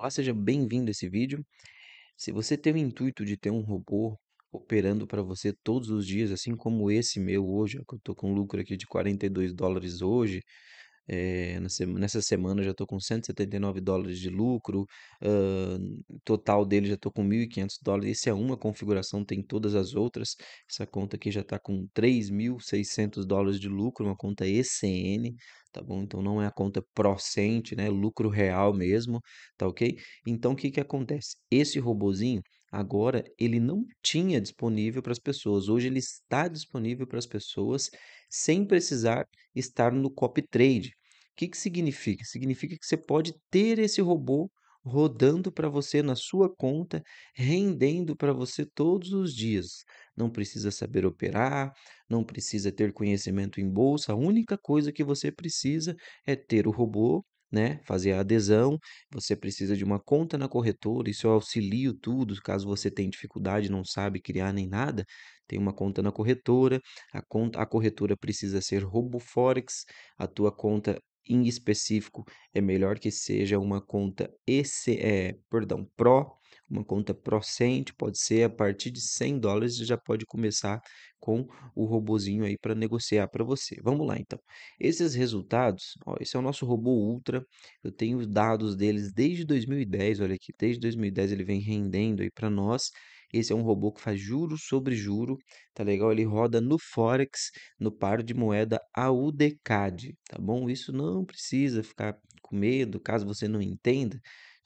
Olá, seja bem-vindo a esse vídeo. Se você tem o intuito de ter um robô operando para você todos os dias, assim como esse meu hoje, que eu estou com lucro aqui de 42 dólares hoje, é, nessa semana já estou com 179 dólares de lucro, uh, total dele já estou com 1.500 dólares. Essa é uma configuração, tem todas as outras. Essa conta aqui já está com 3.600 dólares de lucro, uma conta ECN, tá bom? Então não é a conta procente, né? Lucro real mesmo, tá ok? Então o que, que acontece? Esse robozinho Agora, ele não tinha disponível para as pessoas. Hoje, ele está disponível para as pessoas sem precisar estar no copy trade. O que, que significa? Significa que você pode ter esse robô rodando para você na sua conta, rendendo para você todos os dias. Não precisa saber operar, não precisa ter conhecimento em bolsa, a única coisa que você precisa é ter o robô né, fazer a adesão, você precisa de uma conta na corretora, isso eu auxilio tudo, caso você tenha dificuldade, não sabe criar nem nada, tem uma conta na corretora, a, conta, a corretora precisa ser RoboForex, a tua conta em específico é melhor que seja uma conta esse, é, perdão, Pro, uma conta procente, pode ser a partir de 100 dólares, já pode começar com o robozinho aí para negociar para você. Vamos lá então. Esses resultados, ó, esse é o nosso robô Ultra. Eu tenho dados deles desde 2010, olha aqui, desde 2010 ele vem rendendo aí para nós. Esse é um robô que faz juro sobre juro, tá legal? Ele roda no Forex, no par de moeda AUDCAD, tá bom? Isso não precisa ficar com medo, caso você não entenda.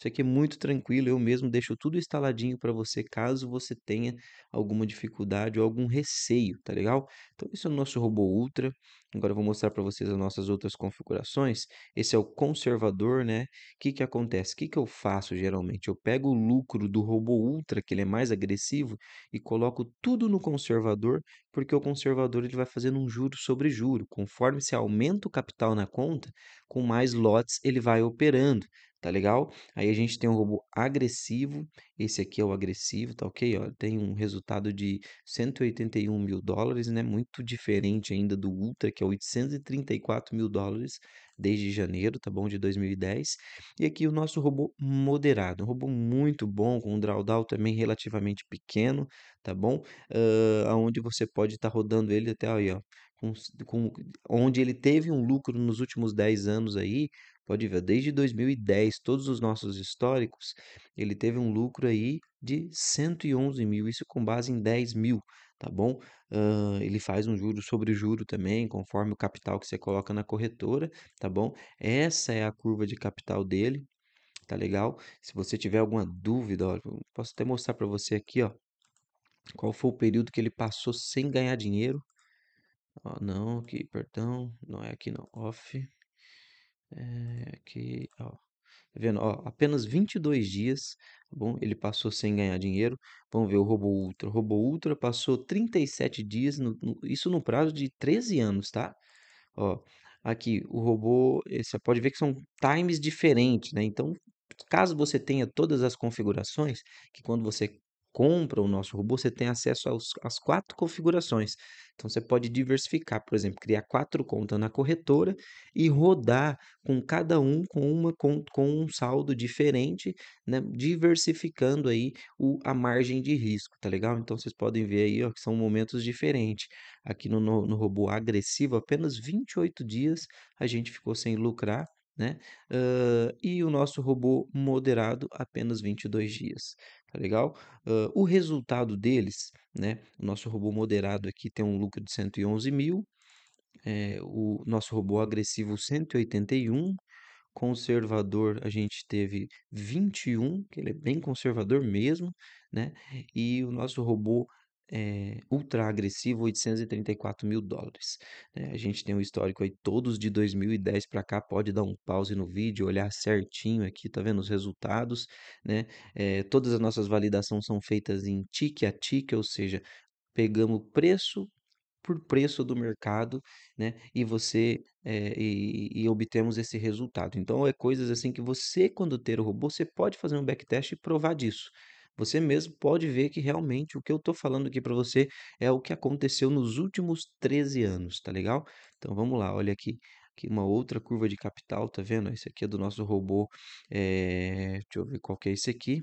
Isso aqui é muito tranquilo, eu mesmo deixo tudo instaladinho para você caso você tenha alguma dificuldade ou algum receio, tá legal? Então esse é o nosso robô Ultra. Agora eu vou mostrar para vocês as nossas outras configurações. Esse é o conservador, né? O que, que acontece? O que, que eu faço geralmente? Eu pego o lucro do robô Ultra, que ele é mais agressivo, e coloco tudo no conservador, porque o conservador ele vai fazendo um juro sobre juro. Conforme se aumenta o capital na conta, com mais lotes ele vai operando tá legal? Aí a gente tem um robô agressivo, esse aqui é o agressivo, tá ok? Ó, tem um resultado de 181 mil dólares, né? Muito diferente ainda do Ultra, que é 834 mil dólares desde janeiro, tá bom? De 2010. E aqui o nosso robô moderado, um robô muito bom, com um drawdown também relativamente pequeno, tá bom? Uh, onde você pode estar tá rodando ele até aí, ó, com, com, onde ele teve um lucro nos últimos 10 anos aí, Pode ver, desde 2010, todos os nossos históricos, ele teve um lucro aí de 111 mil, isso com base em 10 mil, tá bom? Uh, ele faz um juro sobre juro também, conforme o capital que você coloca na corretora, tá bom? Essa é a curva de capital dele, tá legal? Se você tiver alguma dúvida, ó, posso até mostrar para você aqui, ó, qual foi o período que ele passou sem ganhar dinheiro. Ó, não, aqui, perdão, não é aqui não, off, é, aqui, ó. Tá vendo? Ó, apenas 22 dias, tá bom? Ele passou sem ganhar dinheiro. Vamos ver o Robo Ultra. O Robo Ultra passou 37 dias, no, no, isso no prazo de 13 anos, tá? Ó, aqui, o robô, eh, você pode ver que são times diferentes, né? Então, caso você tenha todas as configurações, que quando você compra o nosso robô, você tem acesso aos, às quatro configurações. Então você pode diversificar, por exemplo, criar quatro contas na corretora e rodar com cada um com uma com, com um saldo diferente, né? diversificando aí o, a margem de risco, tá legal? Então vocês podem ver aí ó, que são momentos diferentes. Aqui no, no, no robô agressivo, apenas 28 dias a gente ficou sem lucrar. Né? Uh, e o nosso robô moderado apenas 22 dias tá legal? Uh, o resultado deles, né? O nosso robô moderado aqui tem um lucro de 111 mil, é, o nosso robô agressivo 181, conservador a gente teve 21, que ele é bem conservador mesmo, né? E o nosso robô é, ultra agressivo, 834 mil dólares. É, a gente tem um histórico aí, todos de 2010 para cá, pode dar um pause no vídeo, olhar certinho aqui, tá vendo os resultados, né? É, todas as nossas validações são feitas em tique a tique, ou seja, pegamos preço por preço do mercado, né? E você é, e, e, obtemos esse resultado. Então é coisas assim que você, quando ter o robô, você pode fazer um backtest e provar disso você mesmo pode ver que realmente o que eu estou falando aqui para você é o que aconteceu nos últimos 13 anos, tá legal? Então vamos lá, olha aqui aqui uma outra curva de capital, tá vendo? Esse aqui é do nosso robô, é... deixa eu ver qual que é esse aqui.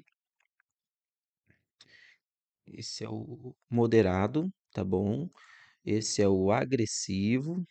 Esse é o moderado, tá bom? Esse é o agressivo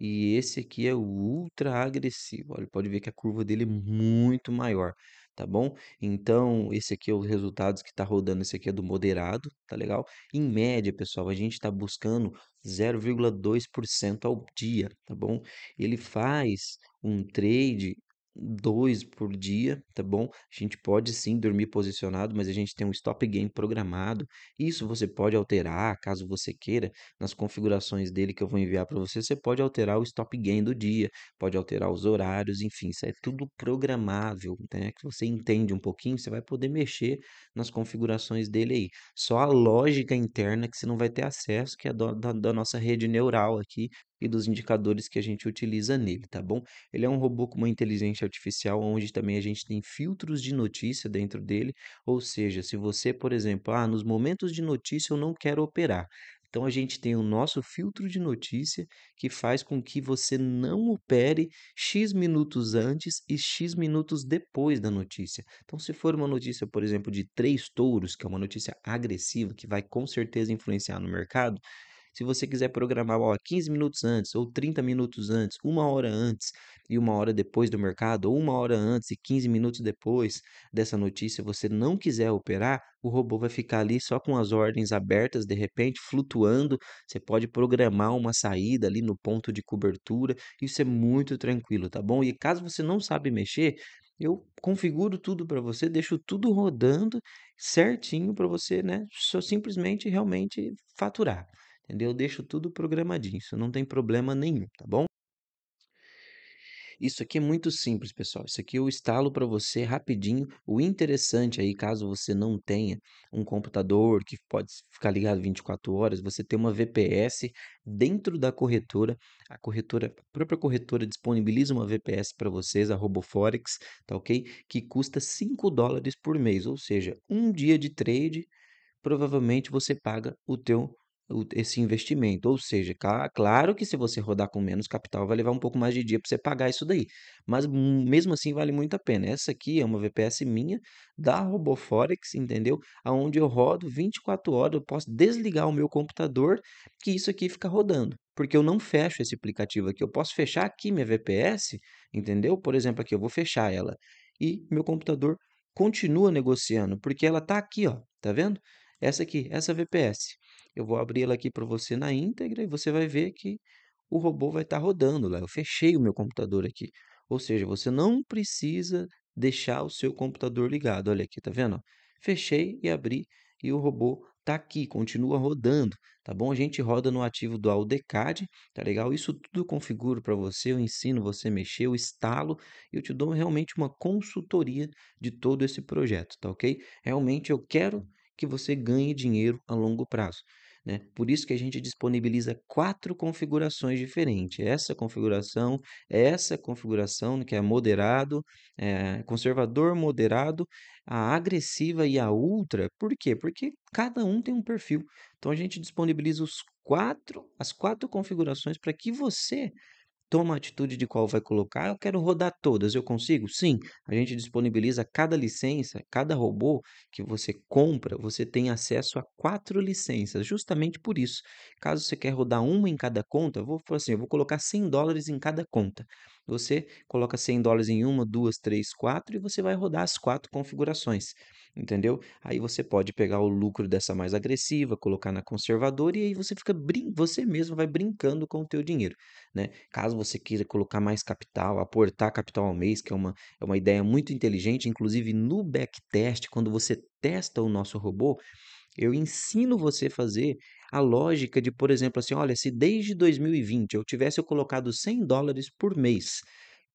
e esse aqui é o ultra agressivo. Olha, pode ver que a curva dele é muito maior tá bom? Então, esse aqui é os resultados que está rodando, esse aqui é do moderado, tá legal? Em média, pessoal, a gente está buscando 0,2% ao dia, tá bom? Ele faz um trade dois por dia, tá bom? A gente pode sim dormir posicionado, mas a gente tem um stop game programado. Isso você pode alterar, caso você queira, nas configurações dele que eu vou enviar para você. Você pode alterar o stop game do dia, pode alterar os horários, enfim, isso é tudo programável, né? Que você entende um pouquinho, você vai poder mexer nas configurações dele aí. Só a lógica interna que você não vai ter acesso, que é da, da, da nossa rede neural aqui, e dos indicadores que a gente utiliza nele, tá bom? Ele é um robô com uma inteligência artificial, onde também a gente tem filtros de notícia dentro dele, ou seja, se você, por exemplo, ah, nos momentos de notícia eu não quero operar, então a gente tem o nosso filtro de notícia que faz com que você não opere X minutos antes e X minutos depois da notícia. Então, se for uma notícia, por exemplo, de três touros, que é uma notícia agressiva que vai com certeza influenciar no mercado, se você quiser programar ó, 15 minutos antes, ou 30 minutos antes, uma hora antes e uma hora depois do mercado, ou uma hora antes e 15 minutos depois dessa notícia, você não quiser operar, o robô vai ficar ali só com as ordens abertas, de repente, flutuando. Você pode programar uma saída ali no ponto de cobertura. Isso é muito tranquilo, tá bom? E caso você não sabe mexer, eu configuro tudo para você, deixo tudo rodando certinho para você, né? Só simplesmente realmente faturar entendeu? Eu deixo tudo programadinho, isso não tem problema nenhum, tá bom? Isso aqui é muito simples, pessoal. Isso aqui eu instalo para você rapidinho. O interessante aí, caso você não tenha um computador que pode ficar ligado 24 horas, você tem uma VPS dentro da corretora. A corretora, a própria corretora disponibiliza uma VPS para vocês, a RoboForex, tá ok? Que custa 5 dólares por mês, ou seja, um dia de trade, provavelmente você paga o teu esse investimento. Ou seja, claro que se você rodar com menos capital, vai levar um pouco mais de dia para você pagar isso daí. Mas hum, mesmo assim vale muito a pena. Essa aqui é uma VPS minha da RoboForex, entendeu? Aonde eu rodo 24 horas, eu posso desligar o meu computador que isso aqui fica rodando. Porque eu não fecho esse aplicativo aqui. Eu posso fechar aqui minha VPS, entendeu? Por exemplo, aqui eu vou fechar ela e meu computador continua negociando, porque ela está aqui, ó, tá vendo? Essa aqui, essa VPS. Eu vou abrir ela aqui para você na íntegra e você vai ver que o robô vai estar tá rodando lá. Eu fechei o meu computador aqui. Ou seja, você não precisa deixar o seu computador ligado. Olha aqui, tá vendo? Fechei e abri e o robô está aqui, continua rodando, tá bom? A gente roda no ativo do AudeCAD, tá legal? Isso tudo eu configuro para você, eu ensino você a mexer, eu instalo e eu te dou realmente uma consultoria de todo esse projeto, tá ok? Realmente eu quero que você ganhe dinheiro a longo prazo. Né? Por isso que a gente disponibiliza quatro configurações diferentes. Essa configuração, essa configuração que é moderado, é, conservador moderado, a agressiva e a ultra. Por quê? Porque cada um tem um perfil. Então a gente disponibiliza os quatro, as quatro configurações para que você toma a atitude de qual vai colocar. Eu quero rodar todas, eu consigo? Sim, a gente disponibiliza cada licença, cada robô que você compra, você tem acesso a quatro licenças, justamente por isso. Caso você quer rodar uma em cada conta, vou assim, eu vou colocar 100 dólares em cada conta. Você coloca 100 dólares em uma, duas, três, quatro e você vai rodar as quatro configurações, entendeu? Aí você pode pegar o lucro dessa mais agressiva, colocar na conservadora e aí você fica você mesmo vai brincando com o teu dinheiro, né? Caso você queira colocar mais capital, aportar capital ao mês, que é uma, é uma ideia muito inteligente, inclusive no backtest, quando você testa o nosso robô, eu ensino você a fazer a lógica de, por exemplo, assim, olha, se desde 2020 eu tivesse colocado 100 dólares por mês,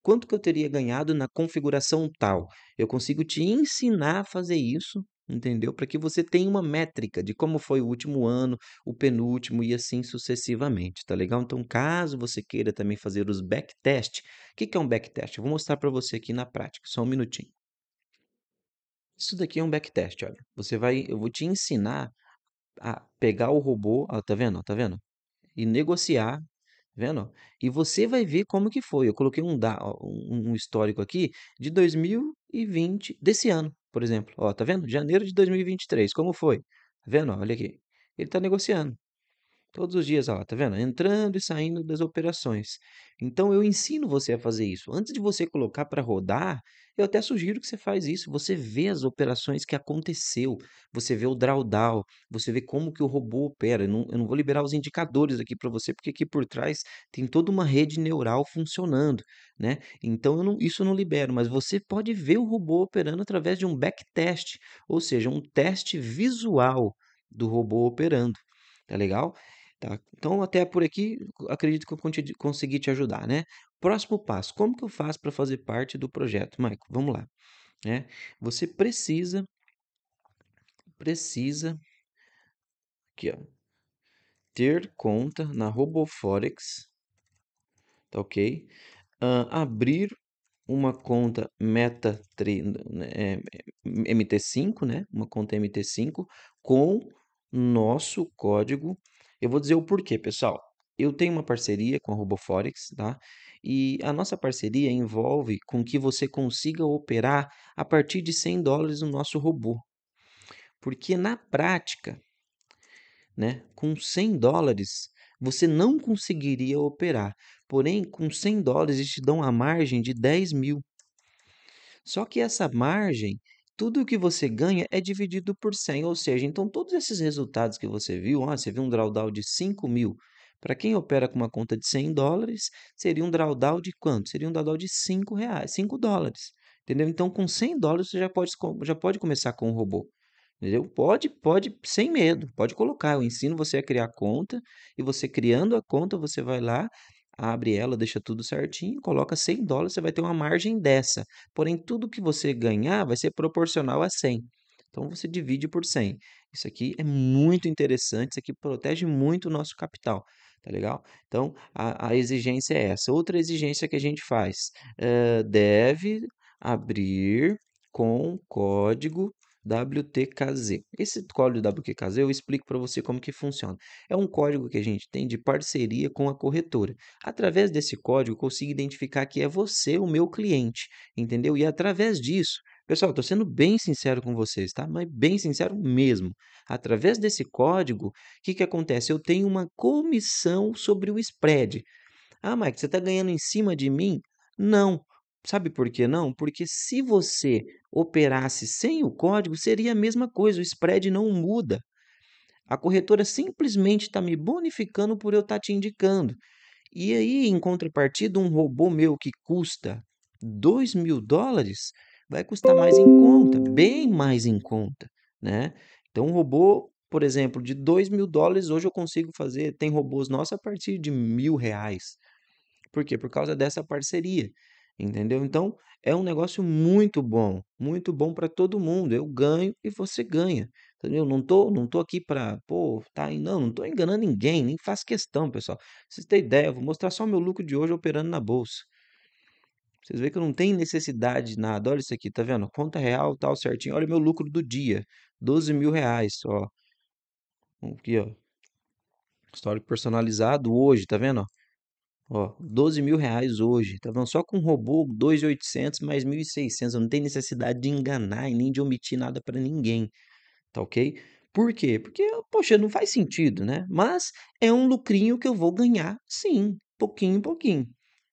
quanto que eu teria ganhado na configuração tal? Eu consigo te ensinar a fazer isso, entendeu? Para que você tenha uma métrica de como foi o último ano, o penúltimo e assim sucessivamente, tá legal? Então, caso você queira também fazer os backtest, o que, que é um backtest? Eu vou mostrar para você aqui na prática, só um minutinho. Isso daqui é um backtest, olha. Você vai, eu vou te ensinar a pegar o robô, ó, ah, tá vendo? tá vendo? E negociar, vendo? E você vai ver como que foi. Eu coloquei um, da, um histórico aqui de 2020, desse ano, por exemplo. Ó, tá vendo? Janeiro de 2023, como foi? Tá vendo? olha aqui. Ele está negociando. Todos os dias, ó, tá vendo? Entrando e saindo das operações. Então eu ensino você a fazer isso. Antes de você colocar para rodar, eu até sugiro que você faz isso. Você vê as operações que aconteceu, você vê o drawdown, você vê como que o robô opera. Eu não, eu não vou liberar os indicadores aqui para você, porque aqui por trás tem toda uma rede neural funcionando, né? Então não, isso eu não libero, mas você pode ver o robô operando através de um backtest, ou seja, um teste visual do robô operando. Tá legal? Tá? Então, até por aqui, acredito que eu consegui te ajudar, né? Próximo passo: como que eu faço para fazer parte do projeto, Michael? Vamos lá. Né? Você precisa, precisa, aqui, ó, ter conta na RoboForex, tá ok? Uh, abrir uma conta Meta né, é, é, MT5, né? Uma conta MT5 com nosso código. Eu vou dizer o porquê, pessoal. Eu tenho uma parceria com a RoboForex, tá? E a nossa parceria envolve com que você consiga operar a partir de 100 dólares o nosso robô. Porque na prática, né, com 100 dólares, você não conseguiria operar. Porém, com 100 dólares, eles te dão a margem de 10 mil. Só que essa margem, tudo o que você ganha é dividido por 100. Ou seja, então todos esses resultados que você viu, ó, ah, você viu um drawdown de 5 mil, para quem opera com uma conta de 100 dólares, seria um drawdown de quanto? Seria um drawdown de 5 reais, 5 dólares. Entendeu? Então, com 100 dólares, você já pode, já pode começar com o robô. Entendeu? Pode, pode, sem medo, pode colocar. Eu ensino você a criar conta e você criando a conta, você vai lá, abre ela, deixa tudo certinho, coloca 100 dólares, você vai ter uma margem dessa. Porém, tudo que você ganhar vai ser proporcional a 100. Então, você divide por 100. Isso aqui é muito interessante, isso aqui protege muito o nosso capital. Tá legal? Então, a, a exigência é essa. Outra exigência que a gente faz, uh, deve abrir com código WTKZ. Esse código WTKZ eu explico para você como que funciona. É um código que a gente tem de parceria com a corretora. Através desse código, eu consigo identificar que é você o meu cliente, entendeu? E através disso, Pessoal, estou sendo bem sincero com vocês, tá? Mas bem sincero mesmo. Através desse código, o que, que acontece? Eu tenho uma comissão sobre o spread. Ah, Mike, você está ganhando em cima de mim? Não. Sabe por que não? Porque se você operasse sem o código, seria a mesma coisa, o spread não muda. A corretora simplesmente está me bonificando por eu estar tá te indicando. E aí, em contrapartida, um robô meu que custa 2 mil dólares, vai custar mais em conta, bem mais em conta, né? Então, um robô, por exemplo, de 2 mil dólares, hoje eu consigo fazer, tem robôs nossos a partir de mil reais. Por quê? Por causa dessa parceria, entendeu? Então, é um negócio muito bom, muito bom para todo mundo. Eu ganho e você ganha, entendeu? Não tô, não tô aqui para, pô, tá, não, não tô enganando ninguém, nem faz questão, pessoal. Pra vocês terem ideia, eu vou mostrar só meu lucro de hoje operando na bolsa. Vocês veem que eu não tenho necessidade de nada. Olha isso aqui, tá vendo? Conta real, tal, certinho. Olha o meu lucro do dia, 12 mil reais, ó. Aqui, ó. Histórico personalizado hoje, tá vendo? Ó, 12 mil reais hoje, tá vendo? Só com robô, 2,800 mais 1,600. Eu não tenho necessidade de enganar e nem de omitir nada para ninguém, tá ok? Por quê? Porque, poxa, não faz sentido, né? Mas é um lucrinho que eu vou ganhar, sim, pouquinho em pouquinho,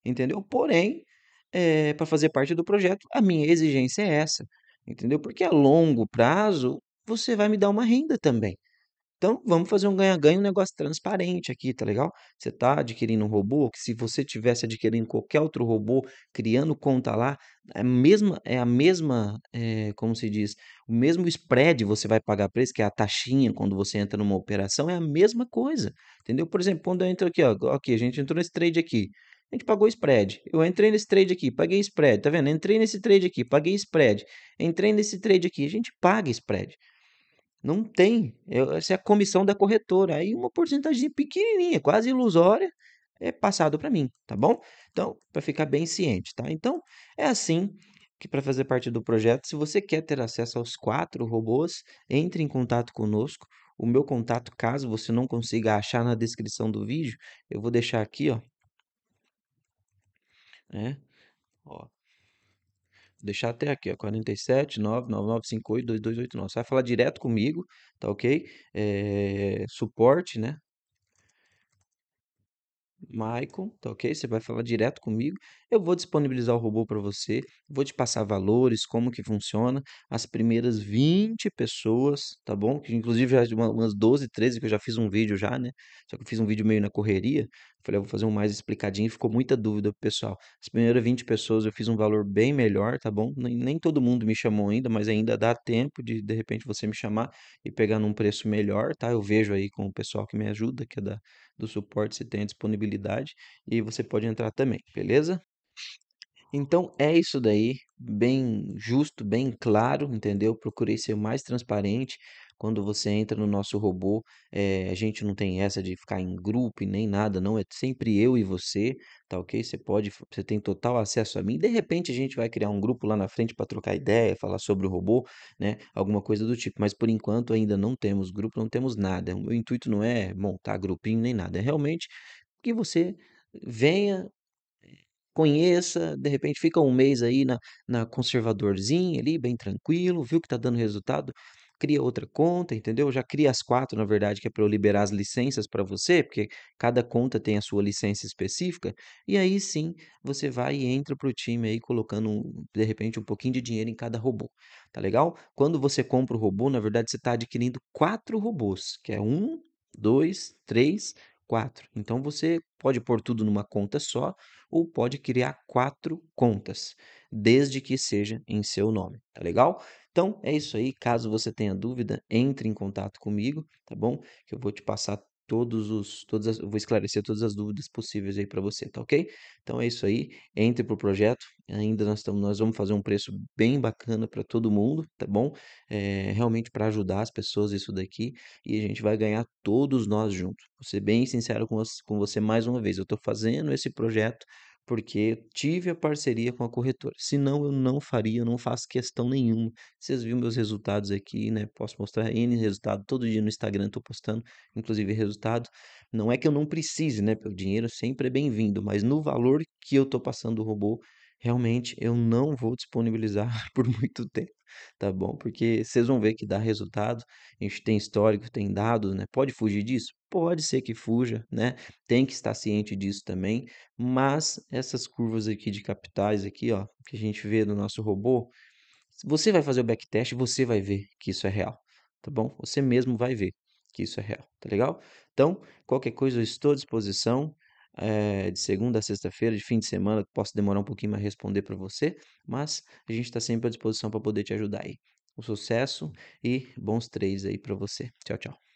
entendeu? Porém, eh, para fazer parte do projeto, a minha exigência é essa, entendeu? Porque a longo prazo você vai me dar uma renda também. Então, vamos fazer um ganha-ganha, um negócio transparente aqui, tá legal? Você está adquirindo um robô, que se você tivesse adquirindo qualquer outro robô, criando conta lá, é a mesma, é a mesma é, como se diz, o mesmo spread você vai pagar para isso, que é a taxinha quando você entra numa operação, é a mesma coisa, entendeu? Por exemplo, quando eu entro aqui, ó, aqui a gente entrou nesse trade aqui, a gente pagou spread. Eu entrei nesse trade aqui, paguei spread, tá vendo? Entrei nesse trade aqui, paguei spread. Entrei nesse trade aqui, a gente paga spread. Não tem. Essa é a comissão da corretora. Aí uma porcentagem pequenininha, quase ilusória, é passado para mim, tá bom? Então, para ficar bem ciente, tá? Então, é assim que para fazer parte do projeto, se você quer ter acesso aos quatro robôs, entre em contato conosco. O meu contato, caso você não consiga achar na descrição do vídeo, eu vou deixar aqui, ó, né? Ó. Vou deixar até aqui, ó, 47 99958 2289. Você vai falar direto comigo, tá ok? É, suporte, né? Michael tá ok? Você vai falar direto comigo. Eu vou disponibilizar o robô para você, vou te passar valores, como que funciona. As primeiras 20 pessoas, tá bom? Que inclusive já é de umas 12, 13 que eu já fiz um vídeo já, né? Só que eu fiz um vídeo meio na correria, Falei, eu vou fazer um mais explicadinho. Ficou muita dúvida pro pessoal. As primeiras 20 pessoas eu fiz um valor bem melhor, tá bom? Nem, nem todo mundo me chamou ainda, mas ainda dá tempo de, de repente, você me chamar e pegar num preço melhor, tá? Eu vejo aí com o pessoal que me ajuda, que é da, do suporte, se tem a disponibilidade. E você pode entrar também, beleza? Então é isso daí, bem justo, bem claro, entendeu? Procurei ser mais transparente, quando você entra no nosso robô, é, a gente não tem essa de ficar em grupo e nem nada, não. É sempre eu e você, tá ok? Você pode, você tem total acesso a mim. De repente a gente vai criar um grupo lá na frente para trocar ideia, falar sobre o robô, né? Alguma coisa do tipo. Mas por enquanto ainda não temos grupo, não temos nada. O intuito não é montar grupinho nem nada. É realmente que você venha conheça, de repente fica um mês aí na, na conservadorzinha ali, bem tranquilo, viu que tá dando resultado, cria outra conta, entendeu? Já cria as quatro, na verdade, que é para eu liberar as licenças para você, porque cada conta tem a sua licença específica. E aí sim, você vai e entra para o time aí colocando, de repente, um pouquinho de dinheiro em cada robô. Tá legal? Quando você compra o robô, na verdade, você está adquirindo quatro robôs, que é um, dois, três, então você pode uhum. pôr tudo numa conta só ou pode criar quatro contas, desde que seja em seu nome, tá legal? Então é isso aí, caso você tenha dúvida, entre em contato comigo, tá bom? Que eu vou te passar todos os todas as, vou esclarecer todas as dúvidas possíveis aí para você, tá OK? Então é isso aí, entre pro projeto. Ainda nós estamos nós vamos fazer um preço bem bacana para todo mundo, tá bom? É, realmente para ajudar as pessoas isso daqui e a gente vai ganhar todos nós juntos. Vou ser bem sincero com, com você mais uma vez. Eu estou fazendo esse projeto porque eu tive a parceria com a corretora. Senão eu não faria, eu não faço questão nenhuma. Vocês viram meus resultados aqui, né? Posso mostrar N resultado todo dia no Instagram, estou postando, inclusive, resultado. Não é que eu não precise, né? O dinheiro sempre é bem-vindo, mas no valor que eu estou passando o robô, realmente eu não vou disponibilizar por muito tempo tá bom? Porque vocês vão ver que dá resultado. A gente tem histórico, tem dados, né? Pode fugir disso? Pode ser que fuja, né? Tem que estar ciente disso também, mas essas curvas aqui de capitais aqui, ó, que a gente vê no nosso robô, você vai fazer o backtest, você vai ver que isso é real, tá bom? Você mesmo vai ver que isso é real, tá legal? Então, qualquer coisa eu estou à disposição é, de segunda a sexta-feira, de fim de semana, posso demorar um pouquinho para responder para você, mas a gente está sempre à disposição para poder te ajudar aí. Um sucesso e bons três aí para você. Tchau, tchau.